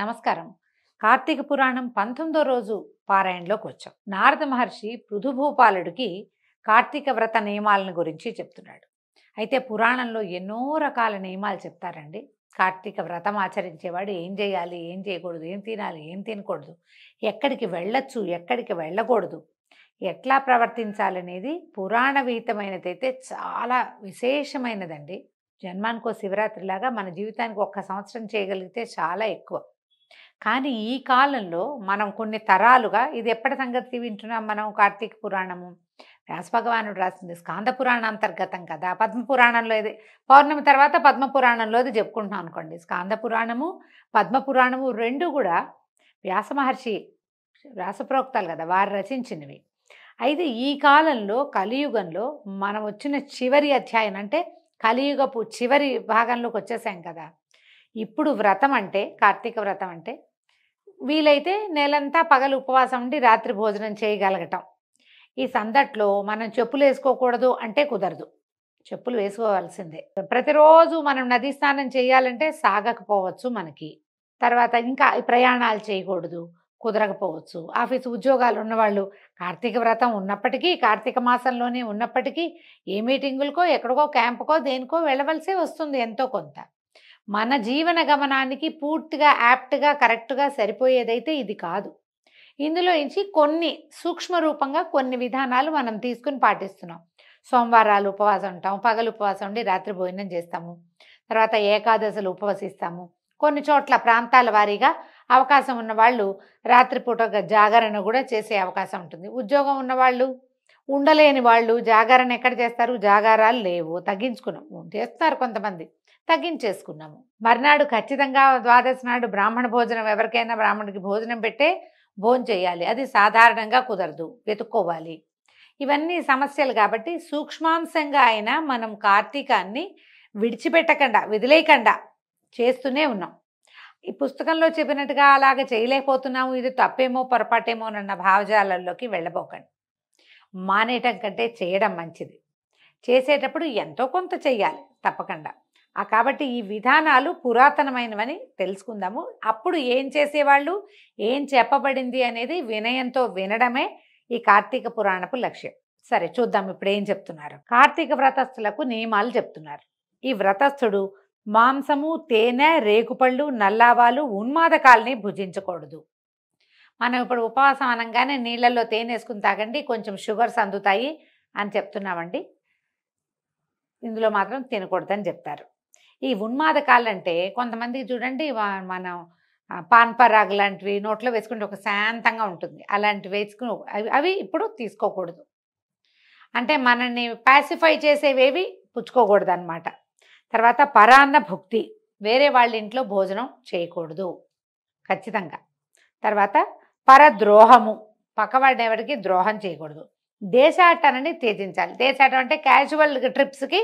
నమస్కారం కార్తీక పురాణం పంతొమ్మిదో రోజు పారాయణలోకి వచ్చాం నారద మహర్షి పృథుభూపాలుడికి కార్తీక వ్రత నియమాలను గురించి చెప్తున్నాడు అయితే పురాణంలో ఎన్నో రకాల నియమాలు చెప్తారండి కార్తీక వ్రతం ఆచరించేవాడు ఏం చేయాలి ఏం చేయకూడదు ఏం తినాలి ఏం తినకూడదు ఎక్కడికి వెళ్ళొచ్చు ఎక్కడికి వెళ్ళకూడదు ఎట్లా ప్రవర్తించాలనేది పురాణవిహితమైనదైతే చాలా విశేషమైనదండి జన్మానికో శివరాత్రిలాగా మన జీవితానికి ఒక్క సంవత్సరం చేయగలిగితే చాలా ఎక్కువ కానీ ఈ కాలంలో మనం కొన్ని తరాలుగా ఇది ఎప్పటి సంగతి వింటున్నాం మనం కార్తీక పురాణము వ్యాసభగవానుడు రాసింది స్కాంద పురాణ అంతర్గతం కదా పద్మ పురాణంలో ఇది పౌర్ణమి తర్వాత పద్మ పురాణంలో ఇది చెప్పుకుంటున్నాం అనుకోండి స్కాంద పురాణము పద్మ పురాణము రెండు కూడా వ్యాస మహర్షి వ్యాసప్రోక్తాలు కదా వారు రచించినవి అయితే ఈ కాలంలో కలియుగంలో మనం వచ్చిన చివరి అధ్యాయం అంటే కలియుగపు చివరి భాగంలోకి వచ్చేసాం కదా ఇప్పుడు వ్రతం అంటే కార్తీక వ్రతం అంటే వీలైతే నెలంతా పగలు ఉపవాసం ఉండి రాత్రి భోజనం చేయగలగటం ఈ సందట్లో మనం చెప్పులు వేసుకోకూడదు అంటే కుదరదు చెప్పులు వేసుకోవాల్సిందే ప్రతిరోజు మనం నదీ స్నానం చేయాలంటే సాగకపోవచ్చు మనకి తర్వాత ఇంకా ప్రయాణాలు చేయకూడదు కుదరకపోవచ్చు ఆఫీస్ ఉద్యోగాలు ఉన్నవాళ్ళు కార్తీక వ్రతం ఉన్నప్పటికీ కార్తీక మాసంలోనే ఉన్నప్పటికీ ఏ మీటింగులకో ఎక్కడికో క్యాంపుకో దేనికో వెళ్ళవలసే వస్తుంది ఎంతో కొంత మన జీవన గమనానికి పూర్తిగా యాప్ట్గా కరెక్ట్గా సరిపోయేదైతే ఇది కాదు ఇందులో నుంచి కొన్ని సూక్ష్మ రూపంగా కొన్ని విధానాలు మనం తీసుకుని పాటిస్తున్నాం సోమవారాలు ఉపవాసం ఉంటాం పగలు ఉపవాసం ఉండి రాత్రి భోజనం చేస్తాము తర్వాత ఏకాదశలు ఉపవసిస్తాము కొన్ని చోట్ల ప్రాంతాల వారీగా అవకాశం ఉన్న వాళ్ళు రాత్రిపూట జాగరణ కూడా చేసే అవకాశం ఉంటుంది ఉద్యోగం ఉన్నవాళ్ళు ఉండలేని వాళ్ళు జాగరణ ఎక్కడ చేస్తారు జాగారాలు లేవు తగ్గించుకున్నాం చేస్తారు కొంతమంది తగ్గించేసుకున్నాము మర్నాడు ఖచ్చితంగా ద్వాదశి నాడు బ్రాహ్మణ భోజనం ఎవరికైనా బ్రాహ్మణుడికి భోజనం పెట్టే భోజనం చేయాలి అది సాధారణంగా కుదరదు వెతుక్కోవాలి ఇవన్నీ సమస్యలు కాబట్టి సూక్ష్మాంశంగా అయినా మనం కార్తీకాన్ని విడిచిపెట్టకుండా వదిలేయకుండా చేస్తూనే ఉన్నాం ఈ పుస్తకంలో చెప్పినట్టుగా అలాగ చేయలేకపోతున్నాము ఇది తప్పేమో పొరపాటేమో అన్న భావజాలల్లోకి వెళ్ళబోకండి మానేయటం కంటే చేయడం మంచిది చేసేటప్పుడు ఎంతో కొంత చెయ్యాలి తప్పకుండా కాబట్టి ఈ విధానాలు పురాతనమైనవని తెలుసుకుందాము అప్పుడు ఏం చేసేవాళ్ళు ఏం చెప్పబడింది అనేది వినయంతో వినడమే ఈ కార్తీక పురాణపు లక్ష్యం సరే చూద్దాం ఇప్పుడు ఏం చెప్తున్నారు కార్తీక వ్రతస్థులకు నియమాలు చెప్తున్నారు ఈ వ్రతస్థుడు మాంసము తేనె రేకుపళ్ళు నల్లావాలు ఉన్మాదకాలని భుజించకూడదు మనం ఇప్పుడు ఉపవాసం అనగానే నీళ్ళల్లో తేనె వేసుకుని తాగండి కొంచెం షుగర్స్ అందుతాయి అని చెప్తున్నామండి ఇందులో మాత్రం తినకూడదని చెప్తారు ఈ ఉన్మాదకాలంటే కొంతమంది చూడండి మనం పాన్ పరాగ్ లాంటివి నోట్లో వేసుకుంటే ఒక శాంతంగా ఉంటుంది అలాంటివి వేసుకుని అవి అవి ఇప్పుడు తీసుకోకూడదు అంటే మనల్ని ప్యాసిఫై చేసేవేవి పుచ్చుకోకూడదు అనమాట తర్వాత పరాన్న భుక్తి వేరే వాళ్ళ ఇంట్లో భోజనం చేయకూడదు ఖచ్చితంగా తర్వాత పరద్రోహము పక్కవాడిని ఎవరికి ద్రోహం చేయకూడదు దేశాటనని త్యజించాలి దేశాటం అంటే క్యాజువల్ ట్రిప్స్కి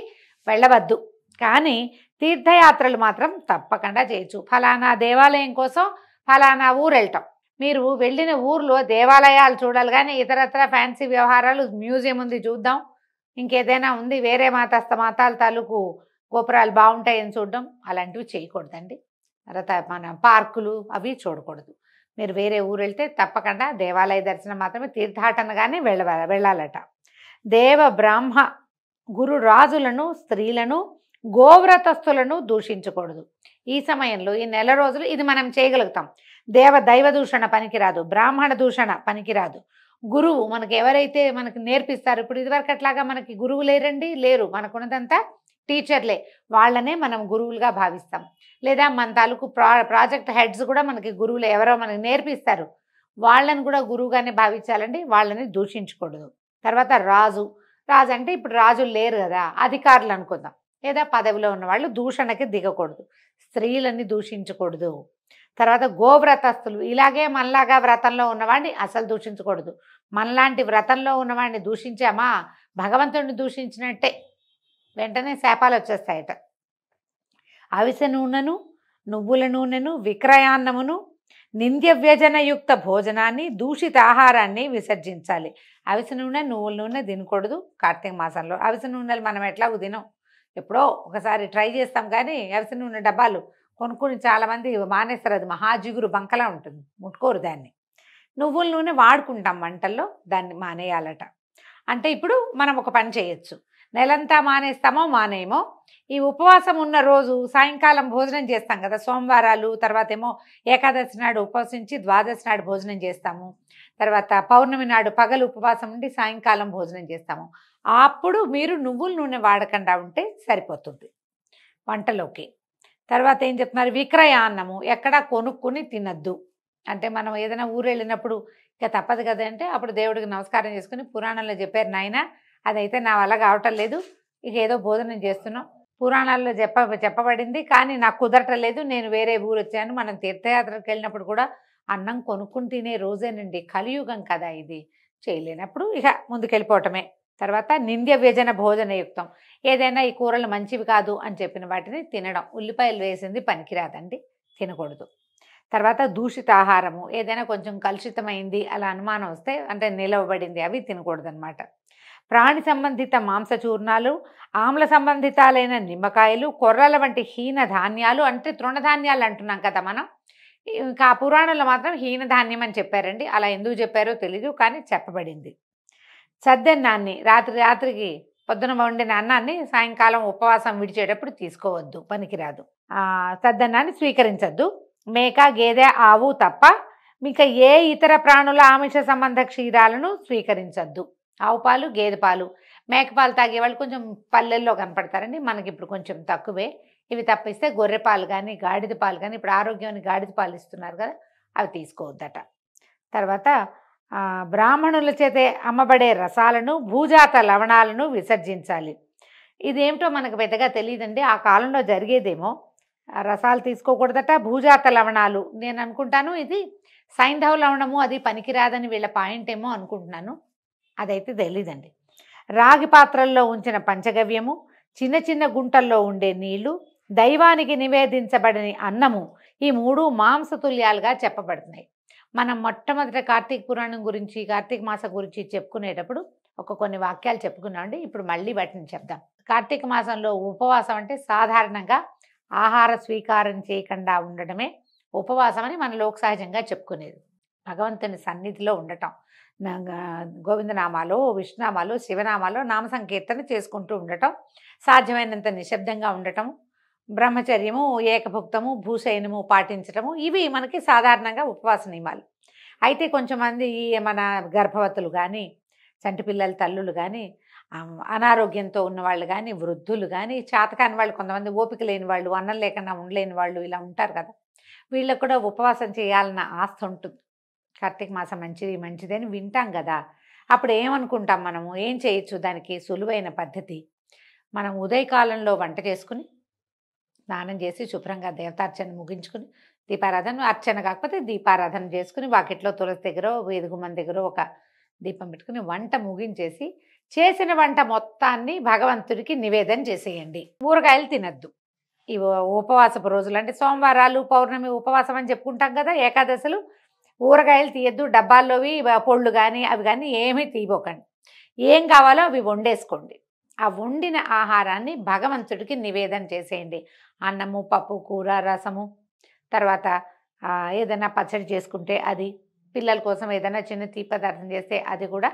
వెళ్ళవద్దు కానీ తీర్థయాత్రలు మాత్రం తప్పకుండా చేయొచ్చు ఫలానా దేవాలయం కోసం ఫలానా ఊరు వెళ్తాం మీరు వెళ్ళిన ఊర్లో దేవాలయాలు చూడాలి కానీ ఇతరత్ర ఫ్యాన్సీ వ్యవహారాలు మ్యూజియం ఉంది చూద్దాం ఇంకేదైనా ఉంది వేరే మాతస్త మాతాల తాలూకు గోపురాలు బాగుంటాయని చూడడం అలాంటివి చేయకూడదండి తర్వాత మన పార్కులు అవి చూడకూడదు మీరు వేరే ఊరు వెళ్తే తప్పకుండా దేవాలయ దర్శనం మాత్రమే తీర్థాటనగానే వెళ్ళ వెళ్ళాలట దేవ బ్రాహ్మ గురు రాజులను స్త్రీలను గోవ్రతస్థులను దూషించకూడదు ఈ సమయంలో ఈ నెల రోజులు ఇది మనం చేయగలుగుతాం దేవ దైవ దూషణ పనికిరాదు బ్రాహ్మణ దూషణ పనికిరాదు గురువు మనకు ఎవరైతే మనకు నేర్పిస్తారు ఇప్పుడు ఇదివరకు అట్లాగా మనకి గురువు లేరండి లేరు మనకున్నదంతా టీచర్లే వాళ్ళనే మనం గురువులుగా భావిస్తాం లేదా మన తాలూకు ప్రాజెక్ట్ హెడ్స్ కూడా మనకి గురువులు ఎవరో మనకి నేర్పిస్తారు వాళ్ళని కూడా గురువుగానే భావించాలండి వాళ్ళని దూషించకూడదు తర్వాత రాజు రాజు అంటే ఇప్పుడు రాజు లేరు కదా అధికారులు అనుకుందాం లేదా పదవిలో ఉన్న వాళ్ళు దూషణకి దిగకూడదు స్త్రీలని దూషించకూడదు తర్వాత గోవ్రతస్థులు ఇలాగే మనలాగా వ్రతంలో ఉన్నవాడిని అసలు దూషించకూడదు మనలాంటి వ్రతంలో ఉన్నవాడిని దూషించామా భగవంతుడిని దూషించినట్టే వెంటనే శాపాలు వచ్చేస్తాయట అవిస నూనెను నువ్వుల నూనెను విక్రయాన్నమును నింద్య వ్యజనయుక్త భోజనాన్ని దూషిత ఆహారాన్ని విసర్జించాలి అవిసె నూనె నువ్వుల నూనె తినకూడదు కార్తీక మాసంలో అవిసె నూనెలు మనం ఎట్లా తినం ఎప్పుడో ఒకసారి ట్రై చేస్తాం కానీ అవిసె నూనె డబ్బాలు కొనుక్కుని చాలామంది మానేస్తారు అది మహాజిగురు బంకలా ఉంటుంది ముట్టుకోరు దాన్ని నువ్వుల నూనె వాడుకుంటాం వంటల్లో దాన్ని మానేయాలట అంటే ఇప్పుడు మనం ఒక పని చేయొచ్చు నెలంతా మానేస్తామో మానేయమో ఈ ఉపవాసం ఉన్న రోజు సాయంకాలం భోజనం చేస్తాం కదా సోమవారాలు తర్వాత ఏమో ఏకాదశి నాడు ఉపవసించి ద్వాదశి నాడు భోజనం చేస్తాము తర్వాత పౌర్ణమి నాడు పగలు ఉపవాసం ఉండి సాయంకాలం భోజనం చేస్తాము అప్పుడు మీరు నువ్వుల నూనె వాడకుండా ఉంటే సరిపోతుంది వంటలోకి తర్వాత ఏం చెప్తున్నారు విక్రయాన్నము ఎక్కడా కొనుక్కుని తినద్దు అంటే మనం ఏదైనా ఊరు వెళ్ళినప్పుడు ఇక తప్పదు కదంటే అప్పుడు దేవుడికి నమస్కారం చేసుకుని పురాణంలో చెప్పారు నాయన అదైతే నా వల్ల కావటం లేదు ఇక ఏదో భోజనం చేస్తున్నాం పురాణాల్లో చెప్ప చెప్పబడింది కానీ నాకు కుదరటలేదు నేను వేరే ఊరు వచ్చాను మనం తీర్థయాత్రకు వెళ్ళినప్పుడు కూడా అన్నం కొనుక్కుని తినే రోజేనండి కలియుగం కదా ఇది చేయలేనప్పుడు ఇక ముందుకెళ్ళిపోవటమే తర్వాత నింద్య వ్యజన భోజనయుక్తం ఏదైనా ఈ కూరలు మంచివి కాదు అని చెప్పిన వాటిని తినడం ఉల్లిపాయలు వేసింది పనికిరాదండి తినకూడదు తర్వాత దూషిత ఆహారము ఏదైనా కొంచెం కలుషితమైంది అలా అనుమానం వస్తే అంటే నిలవబడింది అవి తినకూడదనమాట ప్రాణి సంబంధిత మాంసచూర్ణాలు ఆమ్ల సంబంధితాలైన నిమ్మకాయలు కొర్రల వంటి హీన ధాన్యాలు అంటే తృణధాన్యాలు అంటున్నాం కదా మనం ఇంకా పురాణంలో మాత్రం హీనధాన్యం అని చెప్పారండి అలా ఎందుకు చెప్పారో తెలీదు కానీ చెప్పబడింది సద్దన్నాన్ని రాత్రి రాత్రికి పొద్దున వండిన అన్నాన్ని సాయంకాలం ఉపవాసం విడిచేటప్పుడు తీసుకోవద్దు పనికిరాదు సద్దన్నాన్ని స్వీకరించద్దు మేక గేదె ఆవు తప్ప ఇంకా ఏ ఇతర ప్రాణుల ఆమిష సంబంధ క్షీరాలను స్వీకరించద్దు ఆవు పాలు గేదె పాలు మేకపాలు వాళ్ళు కొంచెం పల్లెల్లో కనపడతారండి మనకి ఇప్పుడు కొంచెం తక్కువే ఇవి తప్పిస్తే గొర్రె పాలు కానీ గాడిద పాలు కానీ ఇప్పుడు ఆరోగ్యాన్ని గాడిద పాలు ఇస్తున్నారు కదా అవి తీసుకోవద్దట తర్వాత బ్రాహ్మణుల చేతే అమ్మబడే రసాలను భూజాత లవణాలను విసర్జించాలి ఇదేమిటో మనకు పెద్దగా తెలియదండి ఆ కాలంలో జరిగేదేమో రసాలు తీసుకోకూడదట భూజాత లవణాలు నేను అనుకుంటాను ఇది సైంధవ లవణము అది పనికిరాదని వీళ్ళ పాయింట్ ఏమో అనుకుంటున్నాను అదైతే తెలీదండి రాగి పాత్రల్లో ఉంచిన పంచగవ్యము చిన్న చిన్న గుంటల్లో ఉండే నీళ్లు దైవానికి నివేదించబడిన అన్నము ఈ మూడు మాంసతుల్యాలుగా చెప్పబడుతున్నాయి మనం మొట్టమొదట కార్తీక పురాణం గురించి కార్తీక మాసం గురించి చెప్పుకునేటప్పుడు ఒక కొన్ని వాక్యాలు చెప్పుకున్నామండి ఇప్పుడు మళ్ళీ వాటిని చెప్దాం కార్తీక మాసంలో ఉపవాసం అంటే సాధారణంగా ఆహార స్వీకారం చేయకుండా ఉండడమే ఉపవాసం అని మన లోక్ సహజంగా చెప్పుకునేది భగవంతుని సన్నిధిలో ఉండటం గోవిందనామాలు విష్ణునామాలు శివనామాలు నామ సంకీర్తన చేసుకుంటూ ఉండటం సాధ్యమైనంత నిశ్శబ్దంగా ఉండటం బ్రహ్మచర్యము ఏకభుక్తము భూశయనము పాటించటము ఇవి మనకి సాధారణంగా ఉపవాస నియమాలు అయితే కొంచెమంది మన గర్భవతులు కానీ చంటి పిల్లల తల్లులు కానీ అనారోగ్యంతో ఉన్నవాళ్ళు కానీ వృద్ధులు కానీ చేతకాని వాళ్ళు కొంతమంది ఓపిక లేని వాళ్ళు అన్నం లేకుండా ఉండలేని వాళ్ళు ఇలా ఉంటారు కదా వీళ్ళకు కూడా ఉపవాసం చేయాలన్న ఆస్థ ఉంటుంది కార్తీక మాసం మంచిది మంచిదని వింటాం కదా అప్పుడు ఏమనుకుంటాం మనము ఏం చేయొచ్చు దానికి సులువైన పద్ధతి మనం ఉదయకాలంలో వంట చేసుకుని స్నానం చేసి శుభ్రంగా దేవతార్చన ముగించుకుని దీపారాధన అర్చన కాకపోతే దీపారాధన చేసుకుని వాకిట్లో తులసి దగ్గర వేదిగుమ్మ దగ్గర ఒక దీపం పెట్టుకుని వంట ముగించేసి చేసిన వంట మొత్తాన్ని భగవంతుడికి నివేదన చేసేయండి ఊరగాయలు తినద్దు ఇవ ఉపవాసపు రోజులు అంటే సోమవారాలు పౌర్ణమి ఉపవాసం అని చెప్పుకుంటాం కదా ఏకాదశలు ఊరగాయలు తీయద్దు డబ్బాల్లోవి పొళ్ళు కానీ అవి కానీ ఏమీ తీయబోకండి ఏం కావాలో అవి వండేసుకోండి ఆ వండిన ఆహారాన్ని భగవంతుడికి నివేదన చేసేయండి అన్నము పప్పు కూర రసము తర్వాత ఏదైనా పచ్చడి చేసుకుంటే అది పిల్లల కోసం ఏదైనా చిన్న తీ పదార్థం చేస్తే అది కూడా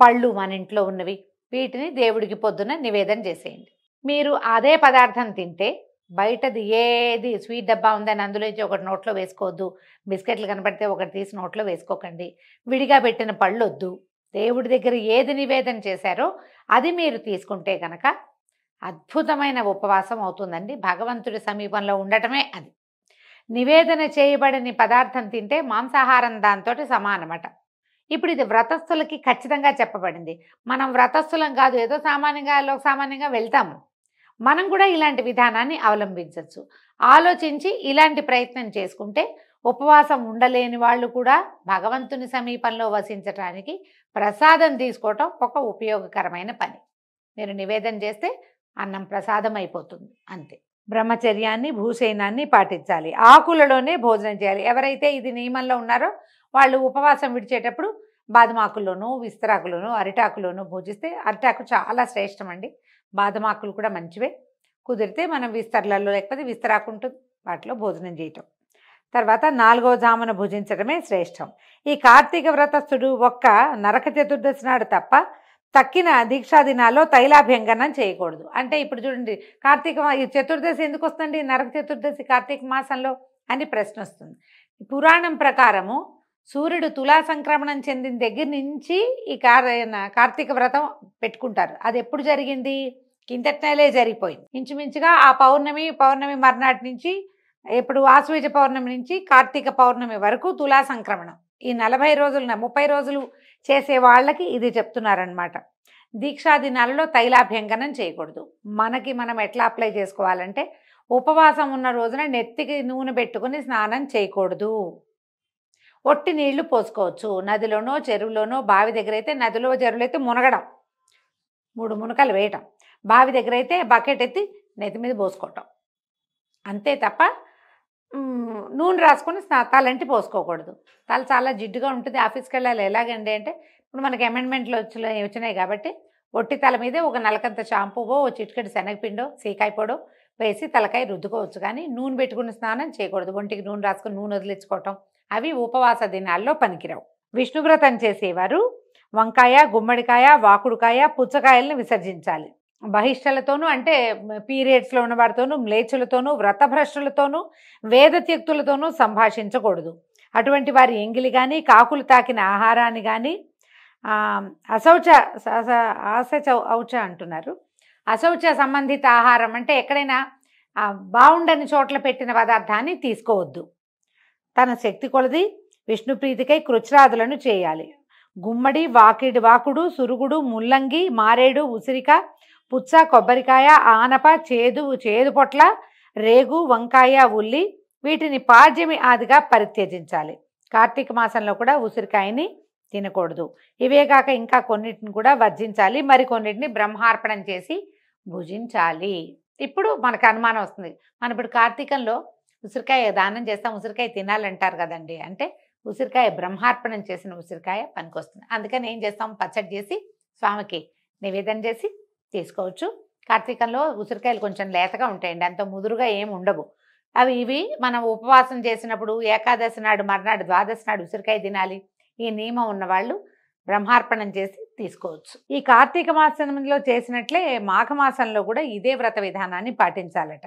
పళ్ళు మన ఇంట్లో ఉన్నవి వీటిని దేవుడికి పొద్దున నివేదన చేసేయండి మీరు అదే పదార్థం తింటే బయటది ఏది స్వీట్ డబ్బా ఉందని అందులోంచి ఒకటి నోట్లో వేసుకోవద్దు బిస్కెట్లు కనపడితే ఒకటి తీసి నోట్లో వేసుకోకండి విడిగా పెట్టిన పళ్ళు వద్దు దేవుడి దగ్గర ఏది నివేదన చేశారో అది మీరు తీసుకుంటే కనుక అద్భుతమైన ఉపవాసం అవుతుందండి భగవంతుడి సమీపంలో ఉండటమే అది నివేదన చేయబడని పదార్థం తింటే మాంసాహారం దాంతో సమానమట ఇప్పుడు ఇది వ్రతస్థులకి ఖచ్చితంగా చెప్పబడింది మనం వ్రతస్థులం కాదు ఏదో సామాన్యంగా లోక సామాన్యంగా వెళ్తాము మనం కూడా ఇలాంటి విధానాన్ని అవలంబించవచ్చు ఆలోచించి ఇలాంటి ప్రయత్నం చేసుకుంటే ఉపవాసం ఉండలేని వాళ్ళు కూడా భగవంతుని సమీపంలో వసించటానికి ప్రసాదం తీసుకోవటం ఒక ఉపయోగకరమైన పని మీరు నివేదన చేస్తే అన్నం ప్రసాదం అయిపోతుంది అంతే బ్రహ్మచర్యాన్ని భూసేనాన్ని పాటించాలి ఆకులలోనే భోజనం చేయాలి ఎవరైతే ఇది నియమంలో ఉన్నారో వాళ్ళు ఉపవాసం విడిచేటప్పుడు బాదమాకుల్లోనూ విస్తరాకులోనూ అరిటాకులోనూ భోజిస్తే అరిటాకు చాలా శ్రేష్టం అండి బాదమాకులు కూడా మంచివే కుదిరితే మనం విస్తరలలో లేకపోతే విస్తరాకు ఉంటుంది వాటిలో భోజనం చేయటం తర్వాత నాలుగో జామున భుజించడమే శ్రేష్టం ఈ కార్తీక వ్రతస్థుడు ఒక్క నరక చతుర్దశి నాడు తప్ప తక్కిన దీక్షా దినాల్లో తైలాభ్యంగనం చేయకూడదు అంటే ఇప్పుడు చూడండి కార్తీక ఈ చతుర్దశి ఎందుకు వస్తుంది నరక చతుర్దశి కార్తీక మాసంలో అని ప్రశ్న వస్తుంది పురాణం ప్రకారము సూర్యుడు తులా సంక్రమణం చెందిన దగ్గర నుంచి ఈ కార్తీక వ్రతం పెట్టుకుంటారు అది ఎప్పుడు జరిగింది కిందట్నేలే జరిగిపోయింది ఇంచుమించుగా ఆ పౌర్ణమి పౌర్ణమి మర్నాటి నుంచి ఇప్పుడు ఆశ్వేజ పౌర్ణమి నుంచి కార్తీక పౌర్ణమి వరకు తులా సంక్రమణం ఈ నలభై రోజులు ముప్పై రోజులు చేసే వాళ్ళకి ఇది చెప్తున్నారనమాట దీక్షా దినాలలో తైలాభ్యంగనం చేయకూడదు మనకి మనం ఎట్లా అప్లై చేసుకోవాలంటే ఉపవాసం ఉన్న రోజున నెత్తికి నూనె పెట్టుకుని స్నానం చేయకూడదు ఒట్టి నీళ్లు పోసుకోవచ్చు నదిలోనో చెరువులోనో బావి దగ్గర అయితే నదిలో చెరువులు అయితే మునగడం మూడు మునకలు వేయటం బావి దగ్గర అయితే బకెట్ ఎత్తి నెత్తి మీద పోసుకోవటం అంతే తప్ప నూనె రాసుకొని స్నా తలంటి పోసుకోకూడదు తల చాలా జిడ్డుగా ఉంటుంది ఆఫీస్కి వెళ్ళాలి ఎలాగండి అంటే ఇప్పుడు మనకి అమెండ్మెంట్లు వచ్చినాయి వచ్చినాయి కాబట్టి ఒట్టి తల మీదే ఒక నలకంత షాంపూగో ఓ చిటికెడు శనగపిండో సీకాయ పొడో వేసి తలకాయ రుద్దుకోవచ్చు కానీ నూనె పెట్టుకుని స్నానం చేయకూడదు ఒంటికి నూనె రాసుకుని నూనె వదిలించుకోవటం అవి ఉపవాస దినాల్లో పనికిరావు విష్ణుగ్రతం చేసేవారు వంకాయ గుమ్మడికాయ వాకుడుకాయ పుచ్చకాయలను విసర్జించాలి బహిష్టలతోనూ అంటే పీరియడ్స్లో ఉన్నవారితోనూ మ్లేచులతోనూ వ్రతభ్రష్టులతోనూ వేదత్యక్తులతోనూ సంభాషించకూడదు అటువంటి వారి ఎంగిలి కానీ కాకులు తాకిన ఆహారాన్ని కానీ అశౌచ అశచ ఔచ అంటున్నారు అశౌచ సంబంధిత ఆహారం అంటే ఎక్కడైనా బాగుండని చోట్ల పెట్టిన పదార్థాన్ని తీసుకోవద్దు తన శక్తి కొలది విష్ణు ప్రీతికై కృచ్రాదులను చేయాలి గుమ్మడి వాకిడి వాకుడు సురుగుడు ముల్లంగి మారేడు ఉసిరిక పుచ్చ కొబ్బరికాయ ఆనప చేదు చేదు పొట్ల రేగు వంకాయ ఉల్లి వీటిని పాడ్యమి ఆదిగా పరిత్యజించాలి కార్తీక మాసంలో కూడా ఉసిరికాయని తినకూడదు ఇవే కాక ఇంకా కొన్నిటిని కూడా వర్జించాలి కొన్నిటిని బ్రహ్మార్పణం చేసి భుజించాలి ఇప్పుడు మనకు అనుమానం వస్తుంది మనం ఇప్పుడు కార్తీకంలో ఉసిరికాయ దానం చేస్తాం ఉసిరికాయ తినాలంటారు కదండి అంటే ఉసిరికాయ బ్రహ్మార్పణం చేసిన ఉసిరికాయ పనికొస్తుంది అందుకని ఏం చేస్తాం పచ్చడి చేసి స్వామికి నివేదన చేసి తీసుకోవచ్చు కార్తీకంలో ఉసిరికాయలు కొంచెం లేతగా ఉంటాయండి అంత ముదురుగా ఏమి ఉండవు అవి ఇవి మనం ఉపవాసం చేసినప్పుడు ఏకాదశి నాడు మర్నాడు ద్వాదశి నాడు ఉసిరికాయ తినాలి ఈ నియమం ఉన్నవాళ్ళు బ్రహ్మార్పణం చేసి తీసుకోవచ్చు ఈ కార్తీక మాసంలో చేసినట్లే మాఘమాసంలో కూడా ఇదే వ్రత విధానాన్ని పాటించాలట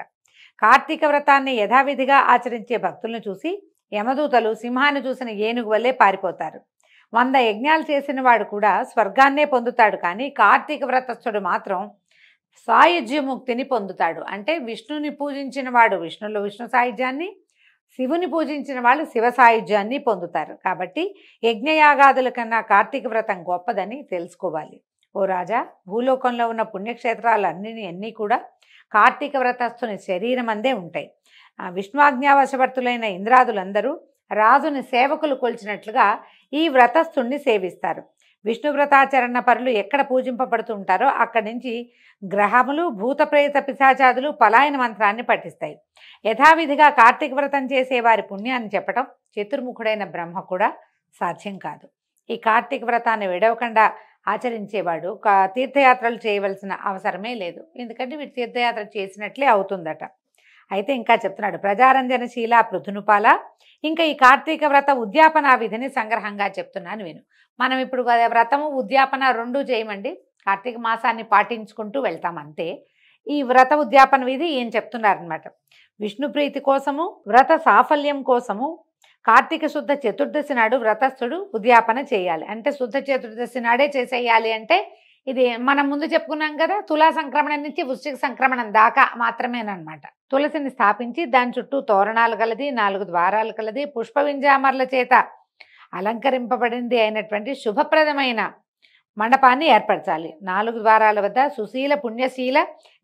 కార్తీక వ్రతాన్ని యథావిధిగా ఆచరించే భక్తులను చూసి యమదూతలు సింహాన్ని చూసిన ఏనుగు వల్లే పారిపోతారు వంద యజ్ఞాలు చేసిన వాడు కూడా స్వర్గాన్నే పొందుతాడు కానీ కార్తీక వ్రతస్థుడు మాత్రం సాయుధ్యముక్తిని పొందుతాడు అంటే విష్ణుని పూజించిన వాడు విష్ణులో విష్ణు సాయుధ్యాన్ని శివుని పూజించిన వాళ్ళు శివ సాయుధ్యాన్ని పొందుతారు కాబట్టి యజ్ఞయాగాదుల కన్నా కార్తీక వ్రతం గొప్పదని తెలుసుకోవాలి ఓ రాజా భూలోకంలో ఉన్న పుణ్యక్షేత్రాలన్నీ అన్నీ కూడా కార్తీక వ్రతస్థుని శరీరం అందే ఉంటాయి విష్ణువాజ్ఞావశవర్తులైన ఇంద్రాదులందరూ రాజుని సేవకులు కొలిచినట్లుగా ఈ వ్రతస్థుణ్ణి సేవిస్తారు విష్ణు వ్రతాచరణ పరులు ఎక్కడ పూజింపబడుతుంటారో అక్కడి నుంచి గ్రహములు భూతప్రేత పిశాచాదులు పలాయన మంత్రాన్ని పఠిస్తాయి యథావిధిగా కార్తీక వ్రతం చేసేవారి పుణ్యాన్ని చెప్పడం చతుర్ముఖుడైన బ్రహ్మ కూడా సాధ్యం కాదు ఈ కార్తీక వ్రతాన్ని విడవకుండా ఆచరించేవాడు తీర్థయాత్రలు చేయవలసిన అవసరమే లేదు ఎందుకంటే వీటి తీర్థయాత్ర చేసినట్లే అవుతుందట అయితే ఇంకా చెప్తున్నాడు ప్రజారంజనశీల పృథునుపాల ఇంకా ఈ కార్తీక వ్రత ఉద్యాపన విధిని సంగ్రహంగా చెప్తున్నాను నేను మనం ఇప్పుడు వ్రతము ఉద్యాపన రెండు చేయమండి కార్తీక మాసాన్ని పాటించుకుంటూ వెళ్తాం అంతే ఈ వ్రత ఉద్యాపన విధి ఈయన చెప్తున్నారనమాట విష్ణుప్రీతి కోసము వ్రత సాఫల్యం కోసము కార్తీక శుద్ధ చతుర్దశి నాడు వ్రతస్థుడు ఉద్యాపన చేయాలి అంటే శుద్ధ చతుర్దశి నాడే చేసేయాలి అంటే ఇది మనం ముందు చెప్పుకున్నాం కదా తులా సంక్రమణం నుంచి వృష్టికి సంక్రమణం దాకా మాత్రమేనమాట తులసిని స్థాపించి దాని చుట్టూ తోరణాలు కలది నాలుగు ద్వారాలు కలది పుష్ప వింజామర్ల చేత అలంకరింపబడింది అయినటువంటి శుభప్రదమైన మండపాన్ని ఏర్పరచాలి నాలుగు ద్వారాల వద్ద సుశీల పుణ్యశీల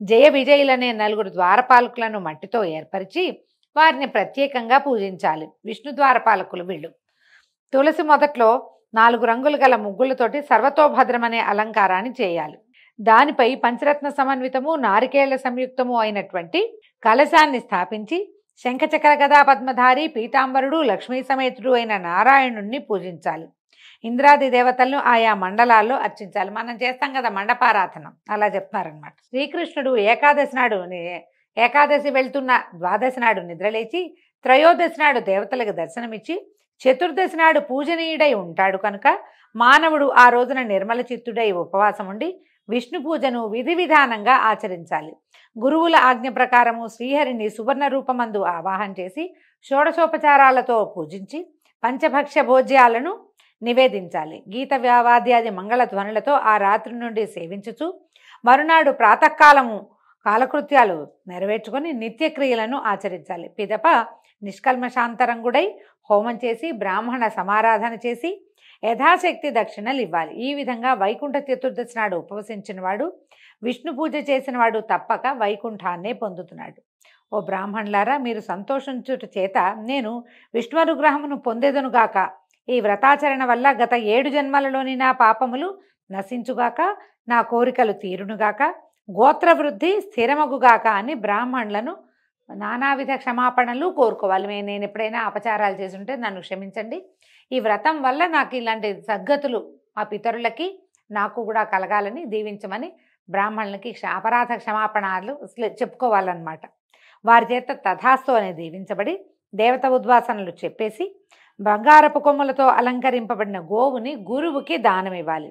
జయ విజయులనే నలుగురు ద్వారపాలకులను మట్టితో ఏర్పరిచి వారిని ప్రత్యేకంగా పూజించాలి విష్ణు ద్వారపాలకులు వీళ్ళు తులసి మొదట్లో నాలుగు రంగులు గల ముగ్గులతోటి సర్వతోభద్రమనే అలంకారాన్ని చేయాలి దానిపై పంచరత్న సమన్వితము నారికేళ్ల సంయుక్తము అయినటువంటి కలశాన్ని స్థాపించి శంఖచక్ర గదా పద్మధారి పీతాంబరుడు లక్ష్మీ సమేతుడు అయిన నారాయణుణ్ణి పూజించాలి ఇంద్రాది దేవతలను ఆయా మండలాల్లో అర్చించాలి మనం చేస్తాం కదా మండపారాధన అలా చెప్పారనమాట శ్రీకృష్ణుడు ఏకాదశి నాడు ఏకాదశి వెళ్తున్న ద్వాదశి నాడు నిద్రలేచి త్రయోదశి నాడు దేవతలకు దర్శనమిచ్చి చతుర్దశి నాడు పూజనీయుడై ఉంటాడు కనుక మానవుడు ఆ రోజున నిర్మల చిత్తుడై ఉపవాసం ఉండి విష్ణు పూజను విధి విధానంగా ఆచరించాలి గురువుల ఆజ్ఞ ప్రకారము శ్రీహరిని సువర్ణ రూపమందు ఆవాహన చేసి షోడశోపచారాలతో పూజించి పంచభక్ష భోజ్యాలను నివేదించాలి గీత వ్యావాద్యాది మంగళ ధ్వనులతో ఆ రాత్రి నుండి సేవించుచు మరునాడు ప్రాతకాలము కాలకృత్యాలు నెరవేర్చుకొని నిత్యక్రియలను ఆచరించాలి పిదప నిష్కల్మశాంతరంగుడై హోమం చేసి బ్రాహ్మణ సమారాధన చేసి యథాశక్తి దక్షిణలు ఇవ్వాలి ఈ విధంగా వైకుంఠ చతుర్దశి నాడు ఉపవసించినవాడు విష్ణు పూజ చేసినవాడు తప్పక వైకుంఠాన్నే పొందుతున్నాడు ఓ బ్రాహ్మణులారా మీరు సంతోషించుట చేత నేను విష్ణునుగ్రహమును పొందేదనుగాక ఈ వ్రతాచరణ వల్ల గత ఏడు జన్మలలోని నా పాపములు నశించుగాక నా కోరికలు తీరునుగాక గోత్రవృద్ధి స్థిరమగుగాక అని బ్రాహ్మణులను నానావిధ క్షమాపణలు కోరుకోవాలి నేను ఎప్పుడైనా అపచారాలు చేసి ఉంటే నన్ను క్షమించండి ఈ వ్రతం వల్ల నాకు ఇలాంటి సద్గతులు మా పితరులకి నాకు కూడా కలగాలని దీవించమని బ్రాహ్మణులకి అపరాధ క్షమాపణలు చెప్పుకోవాలన్నమాట వారి చేత తథాస్తు అని దీవించబడి దేవత ఉద్వాసనలు చెప్పేసి బంగారపు కొమ్ములతో అలంకరింపబడిన గోవుని గురువుకి దానం ఇవ్వాలి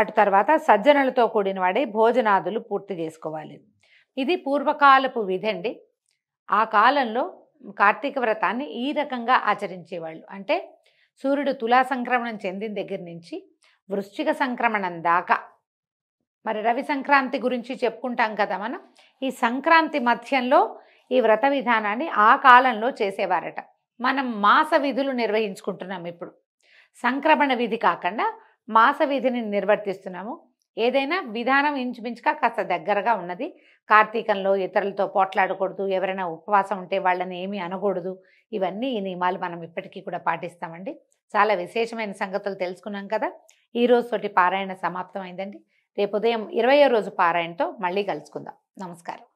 అటు తర్వాత సజ్జనులతో కూడిన వాడే భోజనాదులు పూర్తి చేసుకోవాలి ఇది పూర్వకాలపు విధండి ఆ కాలంలో కార్తీక వ్రతాన్ని ఈ రకంగా ఆచరించేవాళ్ళు అంటే సూర్యుడు తులా సంక్రమణం చెందిన దగ్గర నుంచి వృశ్చిక సంక్రమణం దాకా మరి రవి సంక్రాంతి గురించి చెప్పుకుంటాం కదా మనం ఈ సంక్రాంతి మధ్యంలో ఈ వ్రత విధానాన్ని ఆ కాలంలో చేసేవారట మనం మాస విధులు నిర్వహించుకుంటున్నాం ఇప్పుడు సంక్రమణ విధి కాకుండా మాస విధిని నిర్వర్తిస్తున్నాము ఏదైనా విధానం ఇంచుమించుగా కాస్త దగ్గరగా ఉన్నది కార్తీకంలో ఇతరులతో పోట్లాడకూడదు ఎవరైనా ఉపవాసం ఉంటే వాళ్ళని ఏమీ అనకూడదు ఇవన్నీ ఈ నియమాలు మనం ఇప్పటికీ కూడా పాటిస్తామండి చాలా విశేషమైన సంగతులు తెలుసుకున్నాం కదా ఈరోజు తోటి పారాయణ సమాప్తం అయిందండి రేపు ఉదయం ఇరవయో రోజు పారాయణతో మళ్ళీ కలుసుకుందాం నమస్కారం